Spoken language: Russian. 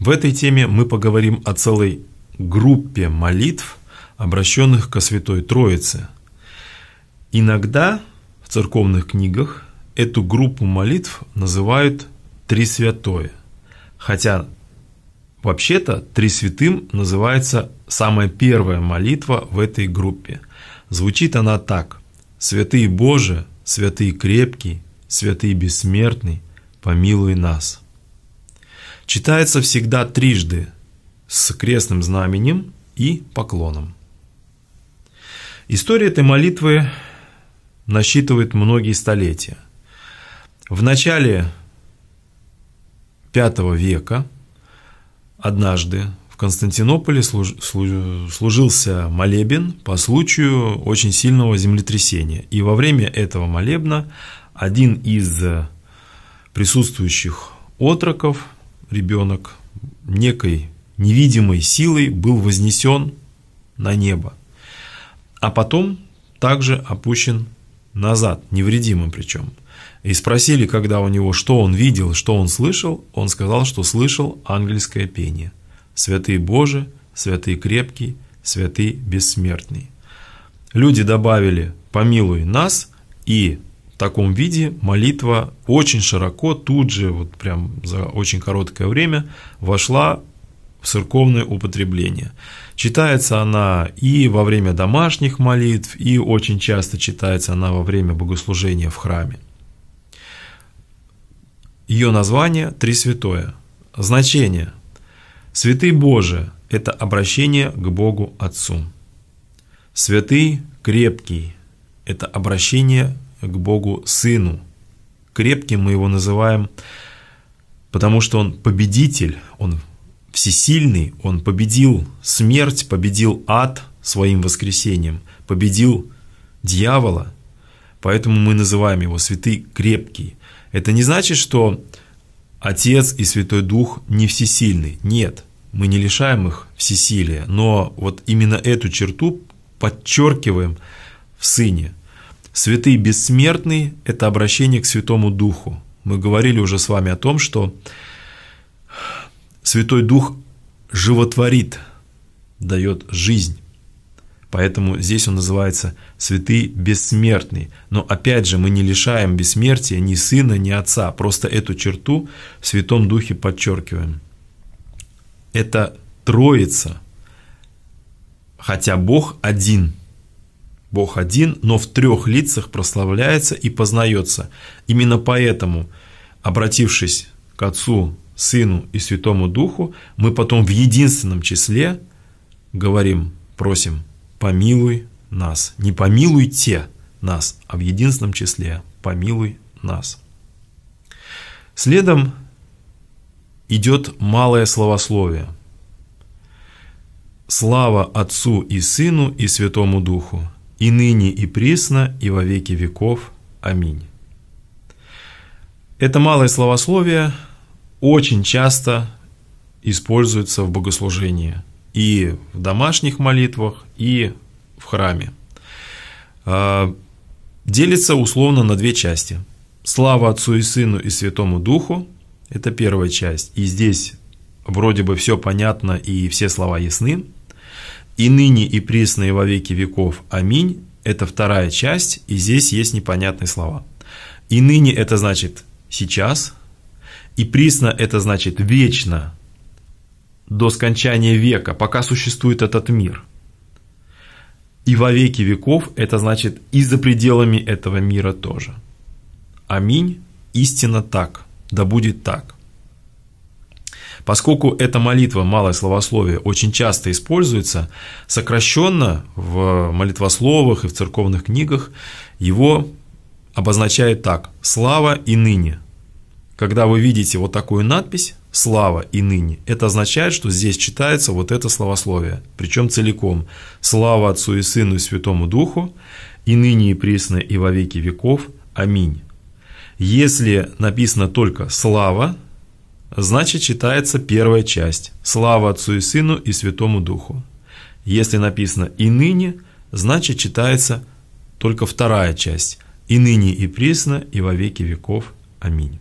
В этой теме мы поговорим о целой группе молитв, обращенных ко Святой Троице. Иногда в церковных книгах эту группу молитв называют «три святое», хотя вообще-то «три святым» называется самая первая молитва в этой группе. Звучит она так Святые Боже, Святые крепкий, Святые бессмертный, помилуй нас» читается всегда трижды с крестным знаменем и поклоном. История этой молитвы насчитывает многие столетия. В начале V века однажды в Константинополе служился молебен по случаю очень сильного землетрясения. И во время этого молебна один из присутствующих отроков ребенок некой невидимой силой был вознесен на небо, а потом также опущен назад, невредимым причем. И спросили, когда у него, что он видел, что он слышал, он сказал, что слышал ангельское пение. «Святые Божие, святые крепкие, святые бессмертные». Люди добавили «помилуй нас» и в таком виде молитва очень широко, тут же, вот прям за очень короткое время, вошла в церковное употребление. Читается она и во время домашних молитв, и очень часто читается она во время богослужения в храме. Ее название – Три Значение – Святый Божий – это обращение к Богу Отцу. Святый – крепкий – это обращение к Богу Сыну. Крепким мы его называем, потому что он победитель, он всесильный, он победил смерть, победил ад своим воскресением, победил дьявола, поэтому мы называем его святый крепкий. Это не значит, что Отец и Святой Дух не всесильны. Нет, мы не лишаем их всесилия, но вот именно эту черту подчеркиваем в Сыне – Святые бессмертные – это обращение к Святому Духу. Мы говорили уже с вами о том, что Святой Дух животворит, дает жизнь. Поэтому здесь он называется «святый бессмертный». Но опять же, мы не лишаем бессмертия ни сына, ни отца. Просто эту черту в Святом Духе подчеркиваем. Это Троица, хотя Бог один – Бог один, но в трех лицах прославляется и познается. Именно поэтому, обратившись к Отцу, Сыну и Святому Духу, мы потом в единственном числе говорим, просим, помилуй нас. Не помилуйте нас, а в единственном числе помилуй нас. Следом идет малое словословие. Слава Отцу и Сыну и Святому Духу и ныне, и присно, и во веки веков. Аминь. Это малое словословие очень часто используется в богослужении и в домашних молитвах, и в храме. А, делится условно на две части. Слава Отцу и Сыну и Святому Духу – это первая часть. И здесь вроде бы все понятно и все слова ясны – и ныне и пресно и во веки веков. Аминь. Это вторая часть, и здесь есть непонятные слова. И ныне это значит сейчас, и присно это значит вечно, до скончания века, пока существует этот мир. И во веки веков это значит и за пределами этого мира тоже. Аминь. Истина так. Да будет так. Поскольку эта молитва, малое словословие, очень часто используется, сокращенно в молитвословах и в церковных книгах его обозначают так «слава и ныне». Когда вы видите вот такую надпись «слава и ныне», это означает, что здесь читается вот это словословие, причем целиком «слава Отцу и Сыну и Святому Духу, и ныне и пресно и во веки веков. Аминь». Если написано только «слава», значит читается первая часть «Слава Отцу и Сыну и Святому Духу». Если написано «и ныне», значит читается только вторая часть «и ныне и присно и во веки веков. Аминь».